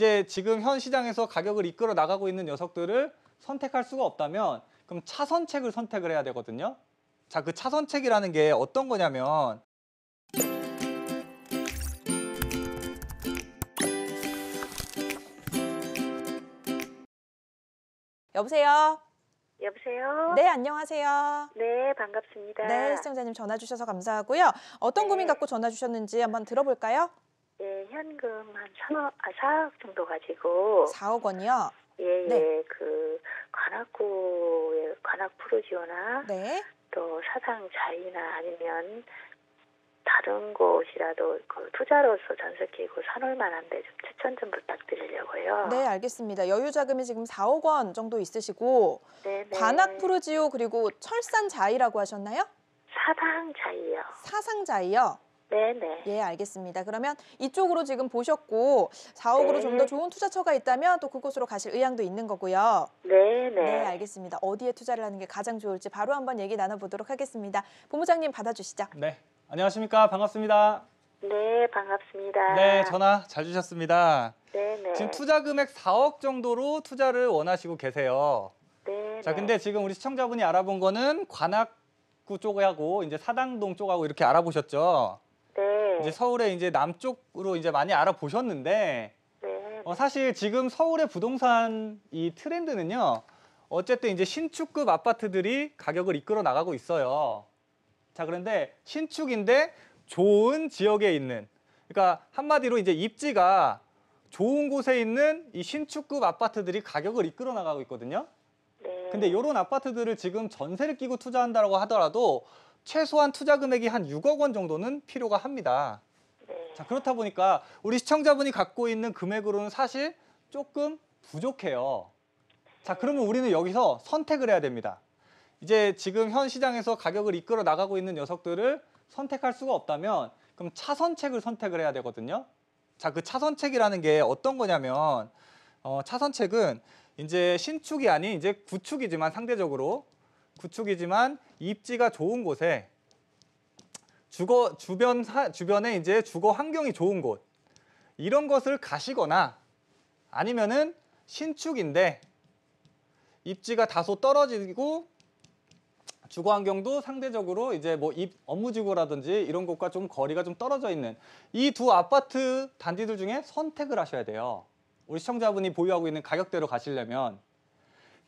이제 지금 현 시장에서 가격을 이끌어 나가고 있는 녀석들을 선택할 수가 없다면 그럼 차선책을 선택을 해야 되거든요. 자, 그 차선책이라는 게 어떤 거냐면 여보세요. 여보세요. 네, 안녕하세요. 네, 반갑습니다. 네, 시청자님 전화 주셔서 감사하고요. 어떤 네. 고민 갖고 전화 주셨는지 한번 들어볼까요? 예, 현금 한 3억, 아, 4억 정도 가지고. 4억 원이요? 예, 예, 네. 그, 관악구의 관악 프로지오나. 네. 또 사상 자이나 아니면 다른 곳이라도 그 투자로서 전세 끼고 사놓을 만한데 좀 추천 좀 부탁드리려고요. 네, 알겠습니다. 여유 자금이 지금 4억 원 정도 있으시고 네, 네. 관악 푸르지오 그리고 철산 자이라고 하셨나요? 사상 자이요. 사상 자이요. 네네. 예, 알겠습니다. 그러면 이쪽으로 지금 보셨고 4억으로 네. 좀더 좋은 투자처가 있다면 또 그곳으로 가실 의향도 있는 거고요. 네네. 네, 알겠습니다. 어디에 투자를 하는 게 가장 좋을지 바로 한번 얘기 나눠보도록 하겠습니다. 본부장님 받아주시죠. 네. 안녕하십니까. 반갑습니다. 네, 반갑습니다. 네, 전화 잘 주셨습니다. 네네. 지금 투자 금액 4억 정도로 투자를 원하시고 계세요. 네. 자, 근데 지금 우리 시청자분이 알아본 거는 관악구 쪽하고 이제 사당동 쪽하고 이렇게 알아보셨죠? 이제 네. 서울에 이제 남쪽으로 이제 많이 알아보셨는데 네. 어, 사실 지금 서울의 부동산 이 트렌드는요. 어쨌든 이제 신축급 아파트들이 가격을 이끌어 나가고 있어요. 자, 그런데 신축인데 좋은 지역에 있는 그러니까 한마디로 이제 입지가 좋은 곳에 있는 이 신축급 아파트들이 가격을 이끌어 나가고 있거든요. 네. 근데 이런 아파트들을 지금 전세를 끼고 투자한다고 하더라도 최소한 투자 금액이 한 6억 원 정도는 필요가 합니다. 네. 자, 그렇다 보니까 우리 시청자분이 갖고 있는 금액으로는 사실 조금 부족해요. 자, 그러면 우리는 여기서 선택을 해야 됩니다. 이제 지금 현 시장에서 가격을 이끌어 나가고 있는 녀석들을 선택할 수가 없다면 그럼 차선책을 선택을 해야 되거든요. 자, 그 차선책이라는 게 어떤 거냐면 어, 차선책은 이제 신축이 아닌 이제 구축이지만 상대적으로 구축이지만 입지가 좋은 곳에 주거 주변 사, 주변에 이제 주거 환경이 좋은 곳 이런 것을 가시거나 아니면은 신축인데 입지가 다소 떨어지고 주거 환경도 상대적으로 이제 뭐입 업무지구라든지 이런 곳과 좀 거리가 좀 떨어져 있는 이 두 아파트 단지들 중에 선택을 하셔야 돼요. 우리 시청자분이 보유하고 있는 가격대로 가시려면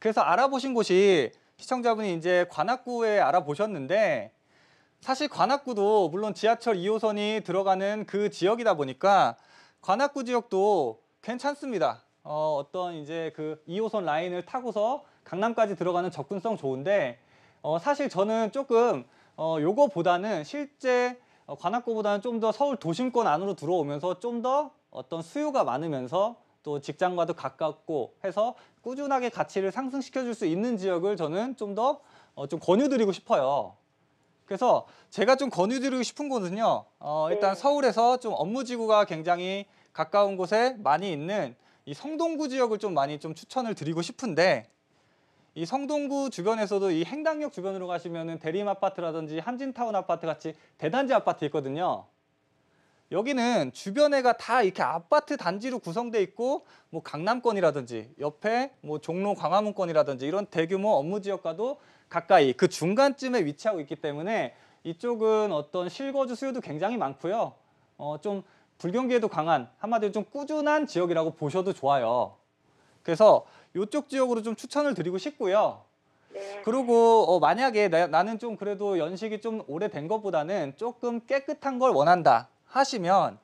그래서 알아보신 곳이 시청자분이 이제 관악구에 알아보셨는데 사실 관악구도 물론 지하철 2호선이 들어가는 그 지역이다 보니까 관악구 지역도 괜찮습니다. 어, 어떤 이제 그 2호선 라인을 타고서 강남까지 들어가는 접근성 좋은데 어, 사실 저는 조금 어, 요거보다는 실제 어, 관악구보다는 좀 더 서울 도심권 안으로 들어오면서 좀 더 어떤 수요가 많으면서 또 직장과도 가깝고 해서 꾸준하게 가치를 상승시켜 줄 수 있는 지역을 저는 좀 더좀 어, 권유드리고 싶어요. 그래서 제가 좀 권유드리고 싶은 곳은요. 어, 일단 네. 서울에서 좀 업무지구가 굉장히 가까운 곳에 많이 있는 이 성동구 지역을 좀 많이 좀 추천을 드리고 싶은데 이 성동구 주변에서도 이 행당역 주변으로 가시면 대림 아파트라든지 한진타운 아파트 같이 대단지 아파트 있거든요. 여기는 주변에가 다 이렇게 아파트 단지로 구성돼 있고 뭐 강남권이라든지 옆에 뭐 종로 광화문권이라든지 이런 대규모 업무 지역과도 가까이 그 중간쯤에 위치하고 있기 때문에 이쪽은 어떤 실거주 수요도 굉장히 많고요. 어, 좀 불경기에도 강한 한마디로 좀 꾸준한 지역이라고 보셔도 좋아요. 그래서 이쪽 지역으로 좀 추천을 드리고 싶고요. 네. 그리고 어, 만약에 나, 나는 좀 그래도 연식이 좀 오래된 것보다는 조금 깨끗한 걸 원한다. 하시면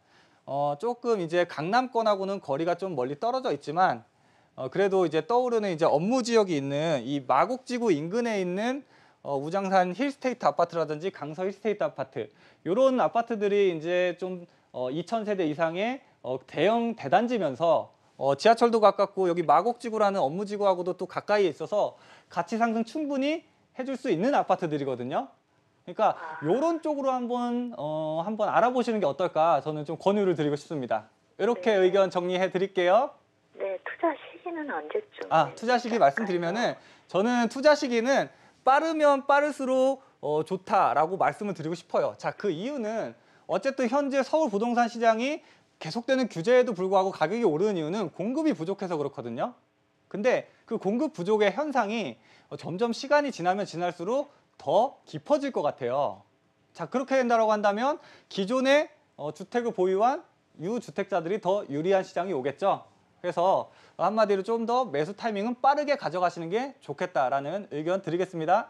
어, 조금 이제 강남권하고는 거리가 좀 멀리 떨어져 있지만 어, 그래도 이제 떠오르는 이제 업무 지역이 있는 이 마곡지구 인근에 있는 어, 우장산 힐스테이트 아파트라든지 강서 힐스테이트 아파트 이런 아파트들이 이제 좀 어, 2,000세대 이상의 어, 대형 대단지면서 어, 지하철도 가깝고 여기 마곡지구라는 업무지구하고도 또 가까이 있어서 가치 상승 충분히 해줄 수 있는 아파트들이거든요. 그러니까 이런 아. 쪽으로 한번 어, 한번 알아보시는 게 어떨까 저는 좀 권유를 드리고 싶습니다. 이렇게 네. 의견 정리해 드릴게요. 네, 투자 시기는 언제쯤? 아, 네, 투자 시기 말씀드리면은 저는 투자 시기는 빠르면 빠를수록 어, 좋다라고 말씀을 드리고 싶어요. 자, 그 이유는 어쨌든 현재 서울 부동산 시장이 계속되는 규제에도 불구하고 가격이 오르는 이유는 공급이 부족해서 그렇거든요. 근데 그 공급 부족의 현상이 점점 시간이 지나면 지날수록 더 깊어질 것 같아요. 자 그렇게 된다고 한다면 기존의 어, 주택을 보유한 유주택자들이 더 유리한 시장이 오겠죠. 그래서 한마디로 좀 더 매수 타이밍은 빠르게 가져가시는 게 좋겠다라는 의견 드리겠습니다.